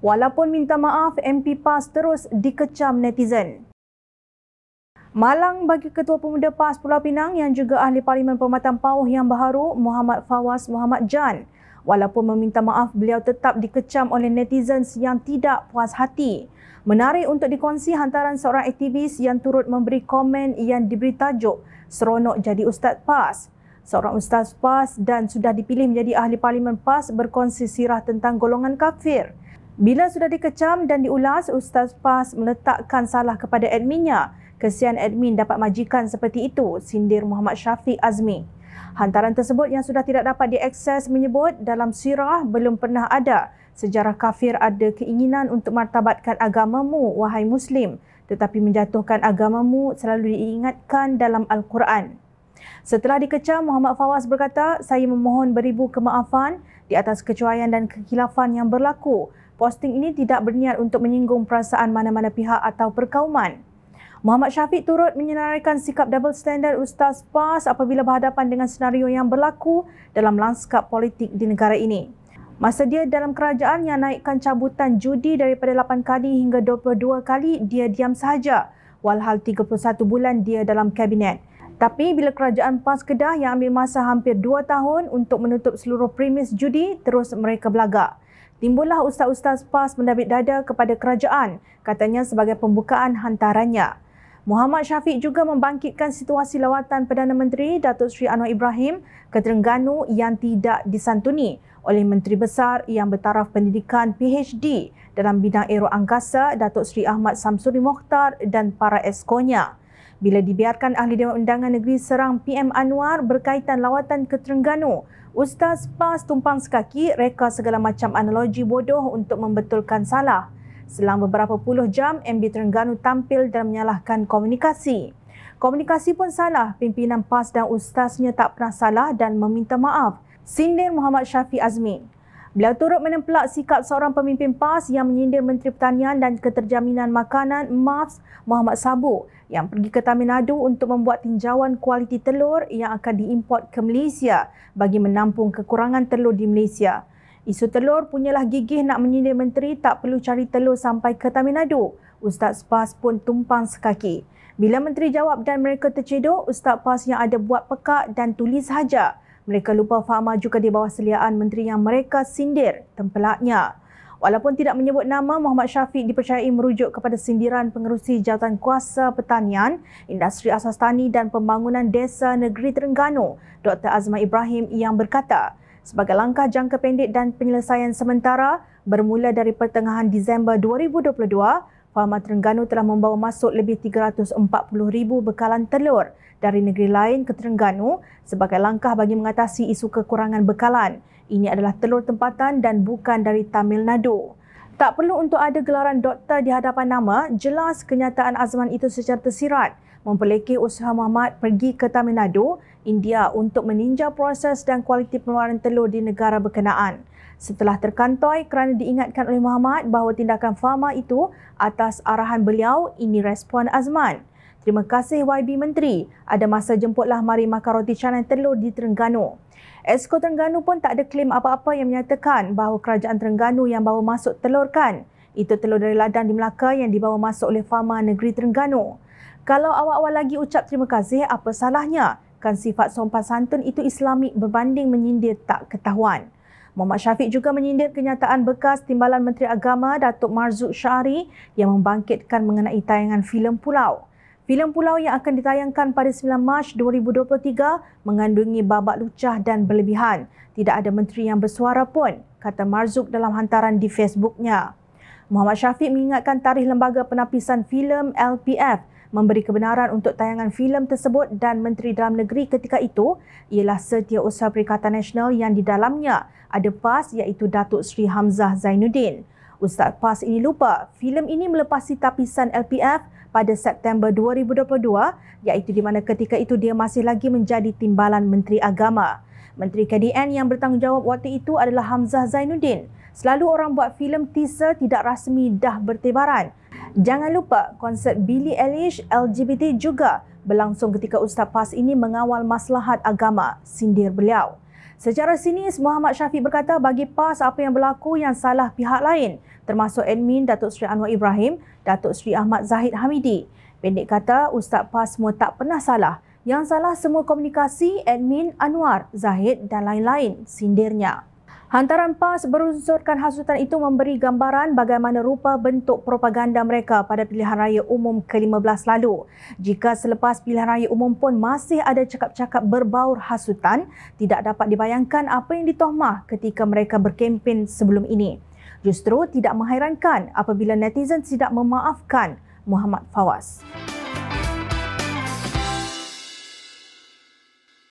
Walaupun minta maaf, MP PAS terus dikecam netizen. Malang bagi Ketua Pemuda PAS Pulau Pinang yang juga Ahli Parlimen Perumatan Pauh yang baharu, Muhammad Fawaz Muhammad Jan. Walaupun meminta maaf, beliau tetap dikecam oleh netizen yang tidak puas hati. Menarik untuk dikongsi hantaran seorang aktivis yang turut memberi komen yang diberi tajuk Seronok Jadi Ustaz PAS. Seorang Ustaz PAS dan sudah dipilih menjadi Ahli Parlimen PAS berkongsi sirah tentang golongan kafir. Bila sudah dikecam dan diulas, Ustaz Pas meletakkan salah kepada adminnya. Kesian admin dapat majikan seperti itu, sindir Muhammad Syafiq Azmi. Hantaran tersebut yang sudah tidak dapat diakses menyebut dalam sirah belum pernah ada. Sejarah kafir ada keinginan untuk martabatkan agamamu, wahai Muslim. Tetapi menjatuhkan agamamu selalu diingatkan dalam Al-Quran. Setelah dikecam, Muhammad Fawaz berkata, saya memohon beribu kemaafan di atas kecuaian dan kekilafan yang berlaku posting ini tidak berniat untuk menyinggung perasaan mana-mana pihak atau perkauman. Muhammad Syafiq turut menyenaraikan sikap double standard Ustaz PAS apabila berhadapan dengan senario yang berlaku dalam lanskap politik di negara ini. Masa dia dalam kerajaan yang naikkan cabutan judi daripada 8 kali hingga 22 kali, dia diam sahaja. Walhal 31 bulan dia dalam kabinet. Tapi bila kerajaan PAS Kedah yang ambil masa hampir 2 tahun untuk menutup seluruh premis judi, terus mereka belagak timbullah ustaz-ustaz PAS mendabit dada kepada kerajaan katanya sebagai pembukaan hantarannya. Muhammad Syafiq juga membangkitkan situasi lawatan Perdana Menteri Datuk Sri Anwar Ibrahim ke Terengganu yang tidak disantuni oleh Menteri Besar yang bertaraf pendidikan PhD dalam bidang aero angkasa Datuk Sri Ahmad Samsuri Mokhtar dan para eskonya. nya bila dibiarkan Ahli Dewan Undangan Negeri serang PM Anwar berkaitan lawatan ke Terengganu. Ustaz PAS tumpang sekaki reka segala macam analogi bodoh untuk membetulkan salah. Selang beberapa puluh jam, MB Terengganu tampil dan menyalahkan komunikasi. Komunikasi pun salah, pimpinan PAS dan Ustaznya tak pernah salah dan meminta maaf. Sindir Muhammad Syafi Azmi. Beliau turut menempelak sikap seorang pemimpin PAS yang menyindir Menteri Pertanian dan Keterjaminan Makanan MAFS Muhammad Sabu yang pergi ke Taminadu untuk membuat tinjauan kualiti telur yang akan diimport ke Malaysia bagi menampung kekurangan telur di Malaysia. Isu telur punyalah gigih nak menyindir Menteri tak perlu cari telur sampai ke Taminadu. Ustaz PAS pun tumpang sekaki. Bila Menteri jawab dan mereka terceduk, Ustaz PAS yang ada buat pekak dan tulis hajar. Mereka lupa Fahma juga di bawah seliaan menteri yang mereka sindir tempelaknya. Walaupun tidak menyebut nama, Muhammad Syafiq dipercayai merujuk kepada sindiran pengerusi jawatan kuasa pertanian, industri asas tani dan pembangunan desa negeri Terengganu, Dr. Azma Ibrahim yang berkata, sebagai langkah jangka pendek dan penyelesaian sementara, bermula dari pertengahan Disember 2022, Farma Terengganu telah membawa masuk lebih 340,000 bekalan telur dari negeri lain ke Terengganu sebagai langkah bagi mengatasi isu kekurangan bekalan. Ini adalah telur tempatan dan bukan dari Tamil Nadu. Tak perlu untuk ada gelaran doktor di hadapan nama, jelas kenyataan Azman itu secara tersirat mempelekeh usaha Muhammad pergi ke Tamil Nadu, India untuk meninjau proses dan kualiti pengeluaran telur di negara berkenaan setelah terkantoi kerana diingatkan oleh Muhammad bahawa tindakan Fama itu atas arahan beliau ini respon Azman. Terima kasih YB Menteri. Ada masa jemputlah mari makan roti canai telur di Terengganu. Esko Terengganu pun tak ada klaim apa-apa yang menyatakan bahawa kerajaan Terengganu yang bawa masuk telur kan. Itu telur dari ladang di Melaka yang dibawa masuk oleh Fama Negeri Terengganu. Kalau awak-awak lagi ucap terima kasih, apa salahnya? Kan sifat sompan santun itu islamik berbanding menyindir tak ketahuan. Muhammad Syafiq juga menyindir kenyataan bekas Timbalan Menteri Agama Datuk Marzuk Syari yang membangkitkan mengenai tayangan filem Pulau. Filem Pulau yang akan ditayangkan pada 9 Mac 2023 mengandungi babak lucah dan berlebihan. Tidak ada menteri yang bersuara pun, kata Marzuk dalam hantaran di Facebooknya. Muhammad Syafiq mengingatkan tarikh Lembaga Penapisan Filem LPF memberi kebenaran untuk tayangan filem tersebut dan Menteri Dalam Negeri ketika itu ialah Setiausaha Perikatan Nasional yang di dalamnya ada PAS iaitu Datuk Sri Hamzah Zainuddin. Ustaz PAS ini lupa, filem ini melepasi tapisan LPF pada September 2022 iaitu di mana ketika itu dia masih lagi menjadi timbalan Menteri Agama. Menteri KDN yang bertanggungjawab waktu itu adalah Hamzah Zainuddin. Selalu orang buat filem teaser tidak rasmi dah bertibaran Jangan lupa konsert Billie Eilish LGBT juga berlangsung ketika Ustaz PAS ini mengawal maslahat agama, sindir beliau. Secara sinis, Muhammad Syafiq berkata bagi PAS apa yang berlaku yang salah pihak lain termasuk admin Datuk Seri Anwar Ibrahim, Datuk Seri Ahmad Zahid Hamidi. Pendek kata, Ustaz PAS semua tak pernah salah. Yang salah semua komunikasi admin Anwar, Zahid dan lain-lain sindirnya. Hantaran PAS berunsurkan hasutan itu memberi gambaran bagaimana rupa bentuk propaganda mereka pada pilihan raya umum ke-15 lalu. Jika selepas pilihan raya umum pun masih ada cakap-cakap berbaur hasutan, tidak dapat dibayangkan apa yang ditohmah ketika mereka berkempen sebelum ini. Justru tidak menghairankan apabila netizen tidak memaafkan Muhammad Fawaz.